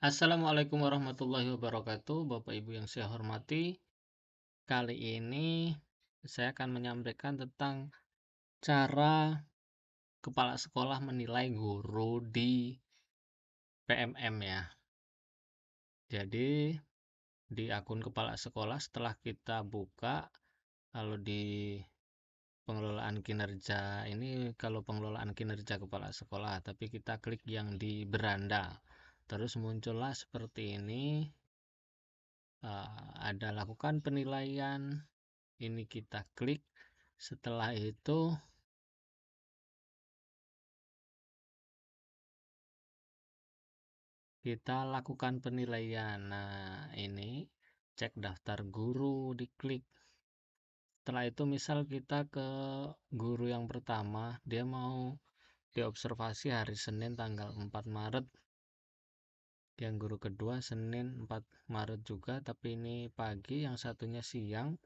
Assalamualaikum warahmatullahi wabarakatuh, Bapak Ibu yang saya hormati. Kali ini saya akan menyampaikan tentang cara kepala sekolah menilai guru di PMM ya. Jadi di akun kepala sekolah setelah kita buka kalau di pengelolaan kinerja ini kalau pengelolaan kinerja kepala sekolah tapi kita klik yang di beranda terus muncullah seperti ini uh, ada lakukan penilaian ini kita klik setelah itu kita lakukan penilaian nah ini cek daftar guru diklik setelah itu misal kita ke guru yang pertama dia mau diobservasi hari Senin tanggal 4 Maret yang guru kedua Senin 4 Maret juga tapi ini pagi yang satunya siang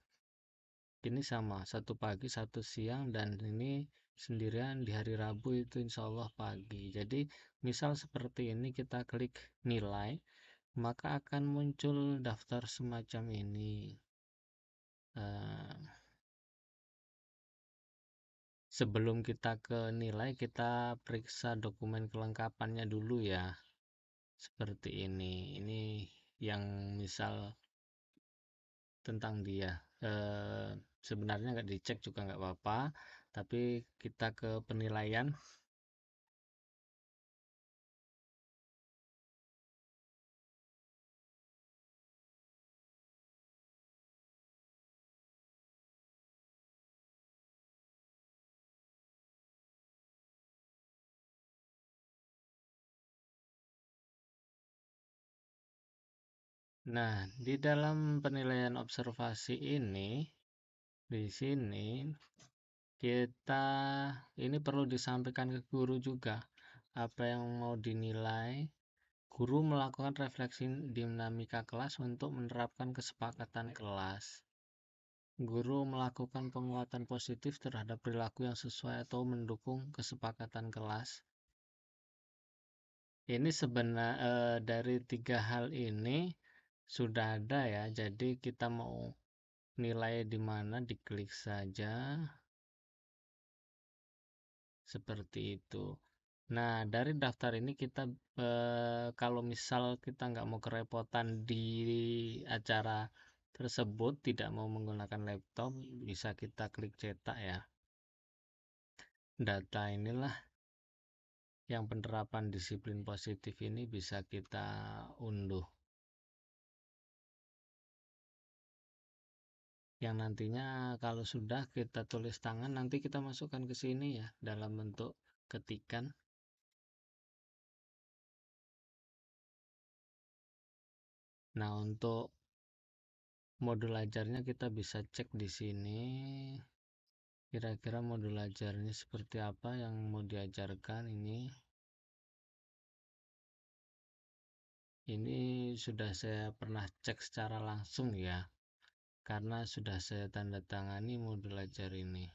ini sama satu pagi satu siang dan ini sendirian di hari Rabu itu insya Allah pagi jadi misal seperti ini kita klik nilai maka akan muncul daftar semacam ini uh, sebelum kita ke nilai kita periksa dokumen kelengkapannya dulu ya seperti ini ini yang misal tentang dia e, sebenarnya nggak dicek juga nggak apa-apa tapi kita ke penilaian Nah, di dalam penilaian observasi ini, di sini kita ini perlu disampaikan ke guru juga apa yang mau dinilai. Guru melakukan refleksi dinamika kelas untuk menerapkan kesepakatan kelas. Guru melakukan penguatan positif terhadap perilaku yang sesuai atau mendukung kesepakatan kelas. Ini sebenarnya eh, dari tiga hal ini sudah ada ya jadi kita mau nilai di mana diklik saja seperti itu nah dari daftar ini kita eh, kalau misal kita nggak mau kerepotan di acara tersebut tidak mau menggunakan laptop bisa kita klik cetak ya data inilah yang penerapan disiplin positif ini bisa kita unduh yang nantinya kalau sudah kita tulis tangan nanti kita masukkan ke sini ya dalam bentuk ketikan nah untuk modul ajarnya kita bisa cek di sini kira-kira modul ajarnya seperti apa yang mau diajarkan ini ini sudah saya pernah cek secara langsung ya karena sudah saya tanda tangani modul ajar ini.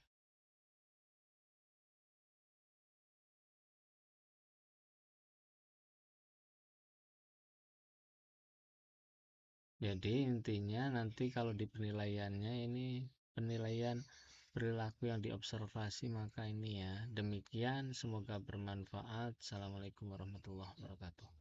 Jadi intinya nanti kalau di penilaiannya ini penilaian perilaku yang diobservasi maka ini ya. Demikian semoga bermanfaat. Assalamualaikum warahmatullahi wabarakatuh.